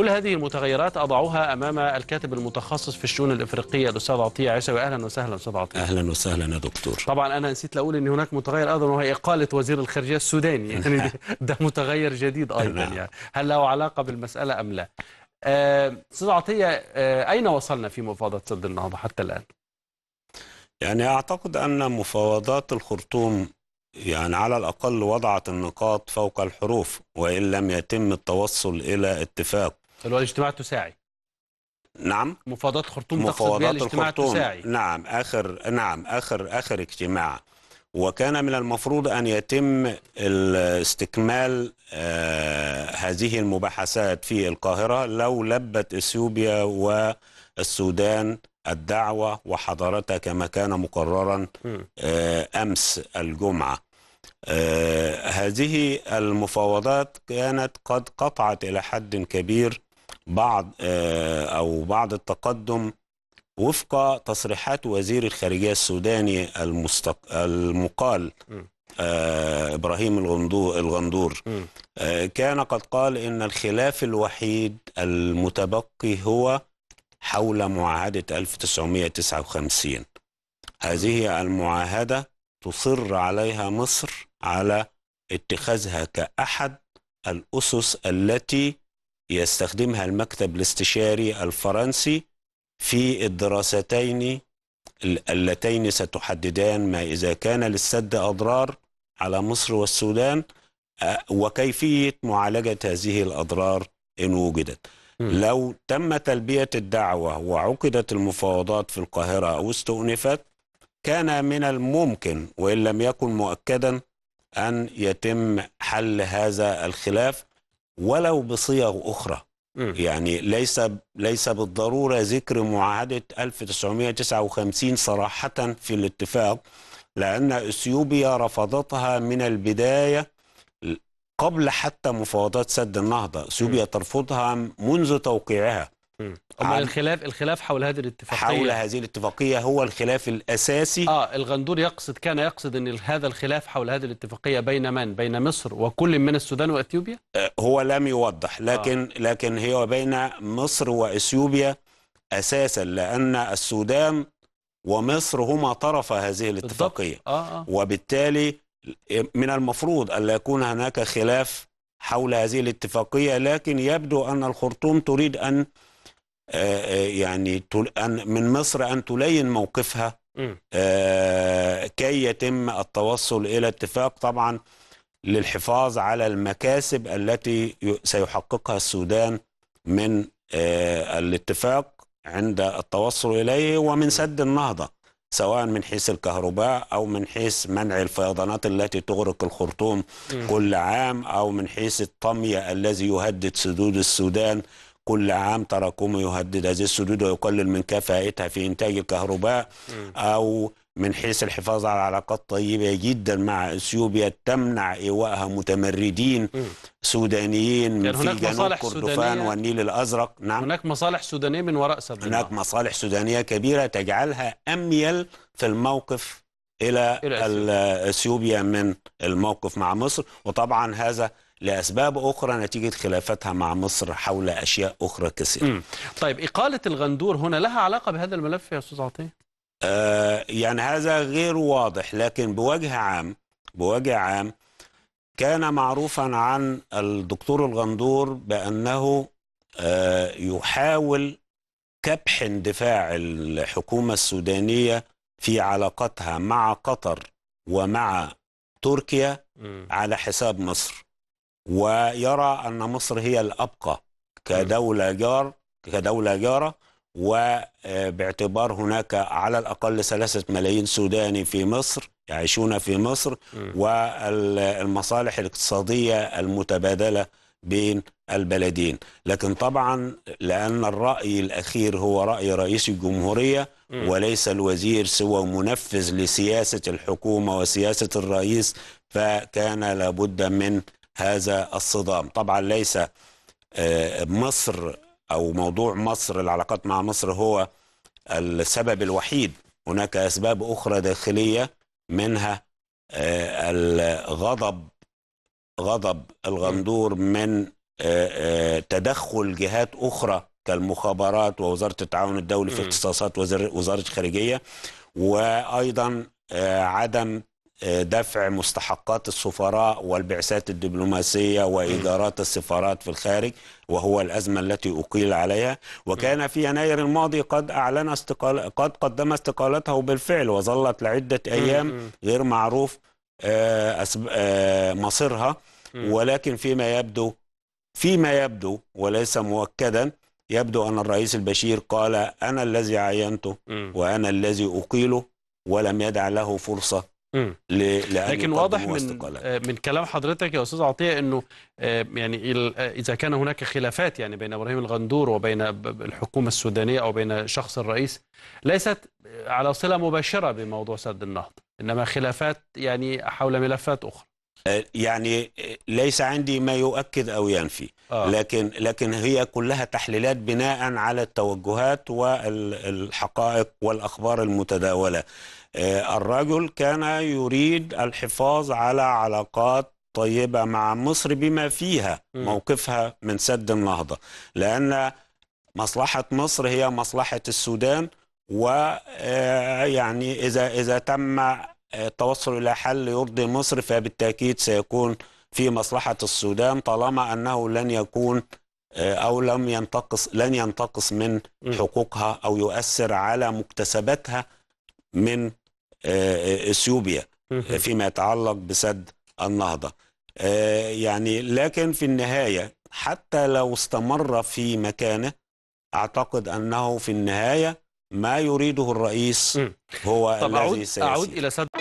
كل هذه المتغيرات أضعها أمام الكاتب المتخصص في الشؤون الإفريقية الأستاذ عطية عيسوي أهلا وسهلا أستاذ عطية أهلا وسهلا يا دكتور طبعا أنا نسيت لأقول أن هناك متغير أيضا وهي إقالة وزير الخارجية السوداني يعني ده متغير جديد أيضا نعم. يعني هل له علاقة بالمسألة أم لا آه، أستاذ آه عطية آه أين وصلنا في مفاوضات سد النهضة حتى الآن؟ يعني أعتقد أن مفاوضات الخرطوم يعني على الأقل وضعت النقاط فوق الحروف وإن لم يتم التوصل إلى اتفاق اللي هو الاجتماع التساعي نعم مفاوضات خرطوم مفاوضات الاجتماع الخرطوم نعم اخر نعم اخر اخر اجتماع وكان من المفروض ان يتم استكمال آه هذه المباحثات في القاهره لو لبت اثيوبيا والسودان الدعوه وحضرتها كما كان مقررا آه امس الجمعه آه هذه المفاوضات كانت قد قطعت إلى حد كبير بعض آه، أو بعض التقدم وفق تصريحات وزير الخارجية السوداني المستق... المقال آه، إبراهيم الغندور آه، كان قد قال إن الخلاف الوحيد المتبقي هو حول معاهدة 1959 هذه المعاهدة تصر عليها مصر على اتخاذها كأحد الأسس التي يستخدمها المكتب الاستشاري الفرنسي في الدراستين اللتين ستحددان ما إذا كان للسد أضرار على مصر والسودان وكيفية معالجة هذه الأضرار إن وجدت لو تم تلبية الدعوة وعقدت المفاوضات في القاهرة أو استؤنفت كان من الممكن وإن لم يكن مؤكدا أن يتم حل هذا الخلاف ولو بصيغ أخرى م. يعني ليس ليس بالضرورة ذكر معاهدة 1959 صراحة في الاتفاق لأن إثيوبيا رفضتها من البداية قبل حتى مفاوضات سد النهضة إثيوبيا ترفضها منذ توقيعها أما الخلاف الخلاف حول هذه الاتفاقية حول هذه الاتفاقية هو الخلاف الأساسي آه الغندور يقصد كان يقصد أن هذا الخلاف حول هذه الاتفاقية بين من؟ بين مصر وكل من السودان وأثيوبيا؟ آه، هو لم يوضح لكن آه. لكن هي بين مصر وأثيوبيا أساسا لأن السودان ومصر هما طرف هذه الاتفاقية آه آه. وبالتالي آه، من المفروض أن يكون هناك خلاف حول هذه الاتفاقية لكن يبدو أن الخرطوم تريد أن آه، آه، يعني من مصر أن تلين موقفها آه، كي يتم التوصل إلى اتفاق طبعا للحفاظ على المكاسب التي سيحققها السودان من الاتفاق عند التوصل إليه ومن سد النهضة سواء من حيث الكهرباء أو من حيث منع الفيضانات التي تغرق الخرطوم كل عام أو من حيث الطمي الذي يهدد سدود السودان كل عام تراكمه يهدد هذه السدود ويقلل من كفاءتها في إنتاج الكهرباء أو من حيث الحفاظ على علاقات طيبة جدا مع إثيوبيا تمنع إيوائها متمردين سودانيين يعني في جنوب كردفان والنيل الأزرق نعم هناك مصالح سودانية من وراء سد هناك مصالح سودانية كبيرة تجعلها أميل في الموقف إلى, إلى أثيوبيا من الموقف مع مصر وطبعا هذا لأسباب أخرى نتيجة خلافاتها مع مصر حول أشياء أخرى كثيرة طيب إقالة الغندور هنا لها علاقة بهذا الملف يا أستاذ عطية؟ آه يعني هذا غير واضح لكن بوجه عام بوجه عام كان معروفا عن الدكتور الغندور بأنه آه يحاول كبح اندفاع الحكومة السودانية في علاقتها مع قطر ومع تركيا على حساب مصر ويرى أن مصر هي الأبقى كدولة جار كدولة جارة وباعتبار آه، هناك على الأقل ثلاثة ملايين سوداني في مصر يعيشون في مصر والمصالح الاقتصادية المتبادلة بين البلدين لكن طبعا لأن الرأي الأخير هو رأي رئيس الجمهورية وليس الوزير سوى منفذ لسياسة الحكومة وسياسة الرئيس فكان لابد من هذا الصدام طبعا ليس آه، مصر أو موضوع مصر العلاقات مع مصر هو السبب الوحيد هناك أسباب أخرى داخلية منها آه، الغضب غضب الغندور من آه، تدخل جهات أخرى كالمخابرات ووزارة التعاون الدولي في اختصاصات وزارة الخارجية وأيضا عدم دفع مستحقات السفراء والبعثات الدبلوماسية وإدارات السفارات في الخارج وهو الأزمة التي أقيل عليها وكان في يناير الماضي قد أعلن استقال قد قدم استقالته بالفعل وظلت لعدة أيام غير معروف آه، آه، مصيرها ولكن فيما يبدو فيما يبدو وليس مؤكدا يبدو أن الرئيس البشير قال أنا الذي عينته وأنا الذي أقيله ولم يدع له فرصة لكن واضح من آه، من كلام حضرتك يا استاذ عطيه انه آه، يعني آه، اذا كان هناك خلافات يعني بين ابراهيم الغندور وبين الحكومه السودانيه او بين شخص الرئيس ليست على صله مباشره بموضوع سد النهضه انما خلافات يعني حول ملفات اخرى يعني ليس عندي ما يؤكد او ينفي لكن لكن هي كلها تحليلات بناء على التوجهات والحقائق والاخبار المتداوله آه، الرجل كان يريد الحفاظ على علاقات طيبة مع مصر بما فيها موقفها من سد النهضة لأن مصلحة مصر هي مصلحة السودان ويعني آه، إذا إذا تم آه، التوصل إلى حل يرضي مصر فبالتأكيد سيكون في مصلحة السودان طالما أنه لن يكون أو لم ينتقص لن ينتقص من حقوقها أو يؤثر على مكتسباتها من آه، آه، اثيوبيا آه، فيما يتعلق بسد النهضه يعني لكن في النهايه حتى لو استمر في مكانه اعتقد انه في النهايه ما يريده الرئيس هو الذي سيسير أعود إلى